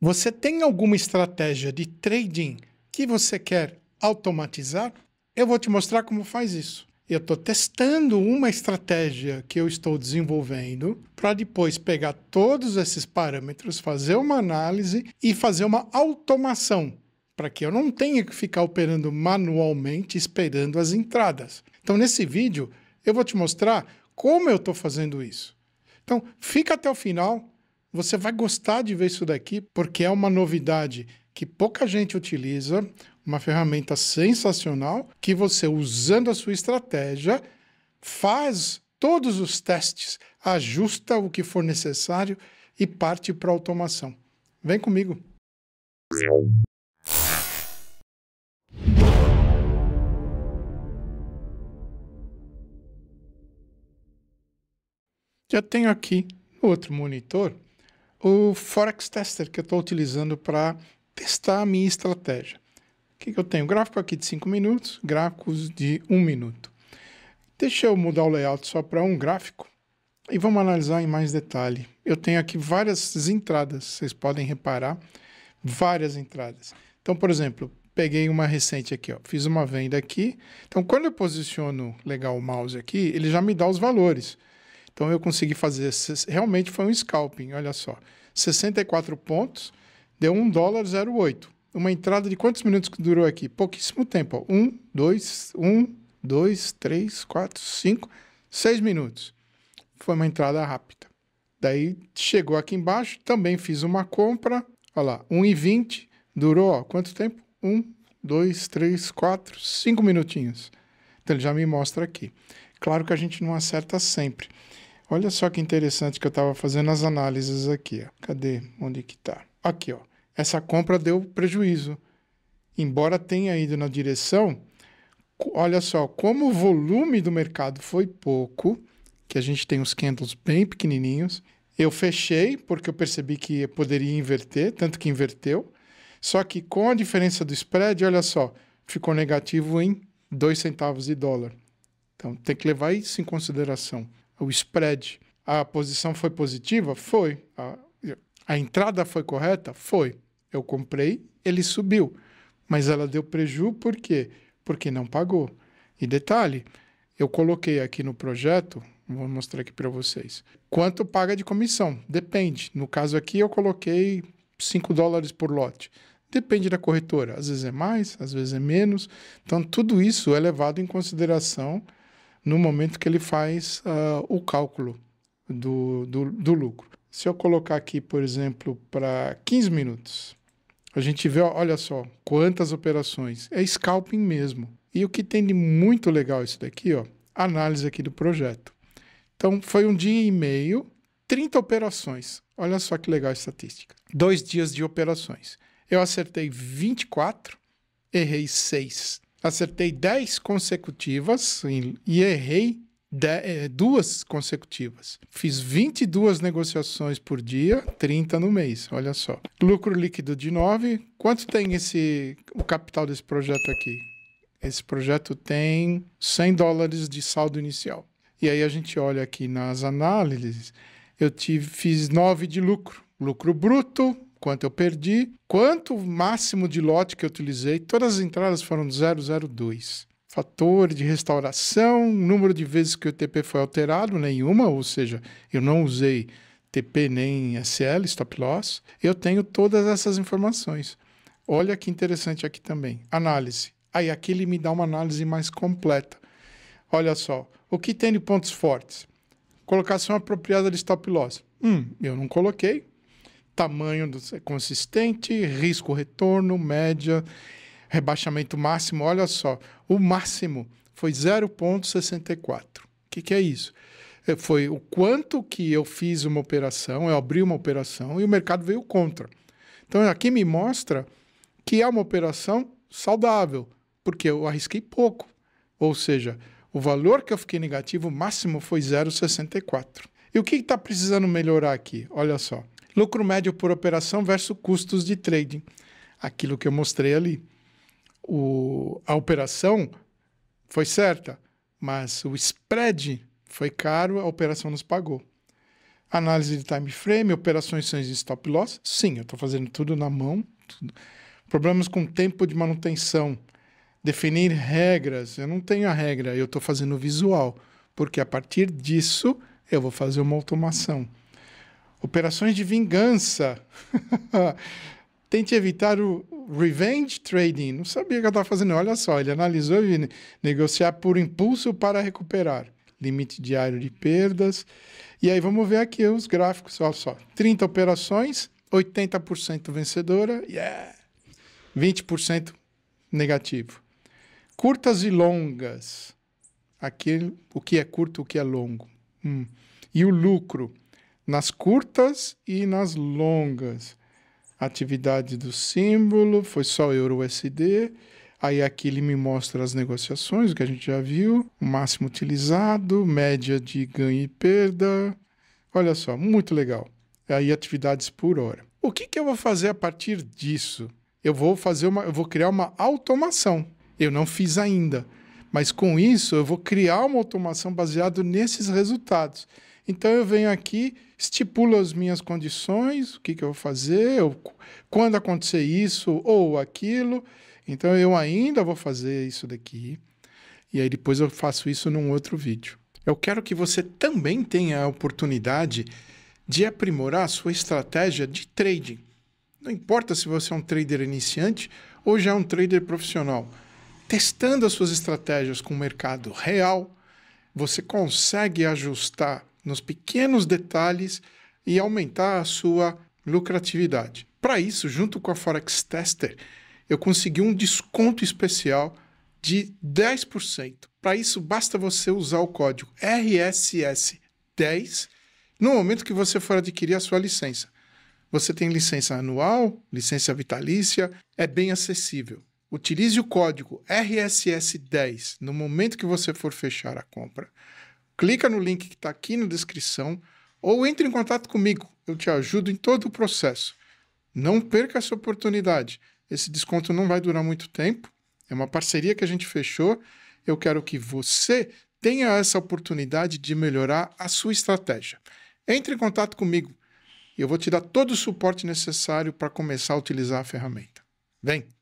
Você tem alguma estratégia de trading que você quer automatizar? Eu vou te mostrar como faz isso. Eu estou testando uma estratégia que eu estou desenvolvendo para depois pegar todos esses parâmetros, fazer uma análise e fazer uma automação para que eu não tenha que ficar operando manualmente esperando as entradas. Então, nesse vídeo, eu vou te mostrar como eu estou fazendo isso. Então, fica até o final você vai gostar de ver isso daqui porque é uma novidade que pouca gente utiliza, uma ferramenta sensacional que você, usando a sua estratégia, faz todos os testes, ajusta o que for necessário e parte para a automação. Vem comigo! Já tenho aqui outro monitor o Forex Tester que eu estou utilizando para testar a minha estratégia. O que, que eu tenho? Gráfico aqui de 5 minutos, gráficos de 1 um minuto. Deixa eu mudar o layout só para um gráfico e vamos analisar em mais detalhe. Eu tenho aqui várias entradas, vocês podem reparar, várias entradas. Então, por exemplo, peguei uma recente aqui, ó, fiz uma venda aqui. Então, quando eu posiciono legal o mouse aqui, ele já me dá os valores. Então eu consegui fazer, realmente foi um scalping, olha só. 64 pontos, deu 1 dólar 08. Uma entrada de quantos minutos que durou aqui? Pouquíssimo tempo, ó. 1, 2, 1, 2, 3, 4, 5, 6 minutos. Foi uma entrada rápida. Daí chegou aqui embaixo, também fiz uma compra, olha lá, 1,20, durou ó, quanto tempo? 1, 2, 3, 4, 5 minutinhos. Então ele já me mostra aqui. Claro que a gente não acerta sempre. Olha só que interessante que eu estava fazendo as análises aqui. Ó. Cadê? Onde que está? Aqui, ó. Essa compra deu prejuízo. Embora tenha ido na direção, olha só, como o volume do mercado foi pouco, que a gente tem os candles bem pequenininhos, eu fechei porque eu percebi que eu poderia inverter, tanto que inverteu. Só que com a diferença do spread, olha só, ficou negativo em 2 centavos de dólar. Então tem que levar isso em consideração o spread, a posição foi positiva? Foi. A, a entrada foi correta? Foi. Eu comprei, ele subiu. Mas ela deu prejuízo por quê? Porque não pagou. E detalhe, eu coloquei aqui no projeto, vou mostrar aqui para vocês, quanto paga de comissão. Depende. No caso aqui, eu coloquei 5 dólares por lote. Depende da corretora. Às vezes é mais, às vezes é menos. Então, tudo isso é levado em consideração no momento que ele faz uh, o cálculo do, do, do, lucro. Se eu colocar aqui, por exemplo, para 15 minutos, a gente vê, olha só, quantas operações. É scalping mesmo. E o que tem de muito legal isso daqui, ó, análise aqui do projeto. Então, foi um dia e meio, 30 operações. Olha só que legal a estatística. Dois dias de operações. Eu acertei 24, errei 6 acertei 10 consecutivas e errei é, duas consecutivas. Fiz 22 negociações por dia, 30 no mês, olha só. Lucro líquido de 9. Quanto tem esse o capital desse projeto aqui? Esse projeto tem 100 dólares de saldo inicial. E aí a gente olha aqui nas análises, eu tive, fiz 9 de lucro. Lucro bruto, quanto eu perdi, quanto o máximo de lote que eu utilizei. Todas as entradas foram 002. Fator de restauração, número de vezes que o TP foi alterado, nenhuma, ou seja, eu não usei TP nem SL, stop loss. Eu tenho todas essas informações. Olha que interessante aqui também. Análise. Aí aqui ele me dá uma análise mais completa. Olha só, o que tem de pontos fortes? Colocação apropriada de stop loss. Hum, eu não coloquei, tamanho consistente, risco retorno, média, rebaixamento máximo. Olha só, o máximo foi 0,64. O que, que é isso? É, foi o quanto que eu fiz uma operação, eu abri uma operação e o mercado veio contra. Então aqui me mostra que é uma operação saudável, porque eu arrisquei pouco. Ou seja, o valor que eu fiquei negativo, o máximo foi 0,64. E o que está precisando melhorar aqui? Olha só. Lucro médio por operação versus custos de trading. Aquilo que eu mostrei ali. O, a operação foi certa, mas o spread foi caro, a operação nos pagou. Análise de time frame, operações de stop loss. Sim, eu estou fazendo tudo na mão. Tudo. Problemas com tempo de manutenção. Definir regras. Eu não tenho a regra, eu estou fazendo visual. Porque a partir disso eu vou fazer uma automação operações de vingança. Tente evitar o revenge trading. Não sabia que eu estava fazendo. Olha só, ele analisou e negociar por impulso para recuperar. Limite diário de perdas. E aí vamos ver aqui os gráficos. Olha só, 30 operações, 80% vencedora. Yeah! 20% negativo. Curtas e longas. Aqui, o que é curto, o que é longo. Hum. E o lucro nas curtas e nas longas. Atividade do símbolo foi só euro USD. Aí aqui ele me mostra as negociações, o que a gente já viu, o máximo utilizado, média de ganho e perda. Olha só, muito legal. Aí atividades por hora. O que, que eu vou fazer a partir disso? Eu vou fazer uma, eu vou criar uma automação. Eu não fiz ainda, mas com isso eu vou criar uma automação baseado nesses resultados. Então eu venho aqui, estipulo as minhas condições, o que, que eu vou fazer, eu, quando acontecer isso ou aquilo. Então eu ainda vou fazer isso daqui. E aí depois eu faço isso num outro vídeo. Eu quero que você também tenha a oportunidade de aprimorar a sua estratégia de trading. Não importa se você é um trader iniciante ou já é um trader profissional. Testando as suas estratégias com o mercado real, você consegue ajustar nos pequenos detalhes e aumentar a sua lucratividade. Para isso, junto com a Forex Tester, eu consegui um desconto especial de 10%. Para isso, basta você usar o código RSS10 no momento que você for adquirir a sua licença. Você tem licença anual, licença vitalícia, é bem acessível. Utilize o código RSS10 no momento que você for fechar a compra clica no link que está aqui na descrição ou entre em contato comigo, eu te ajudo em todo o processo. Não perca essa oportunidade. Esse desconto não vai durar muito tempo, é uma parceria que a gente fechou. Eu quero que você tenha essa oportunidade de melhorar a sua estratégia. Entre em contato comigo. Eu vou te dar todo o suporte necessário para começar a utilizar a ferramenta. Vem!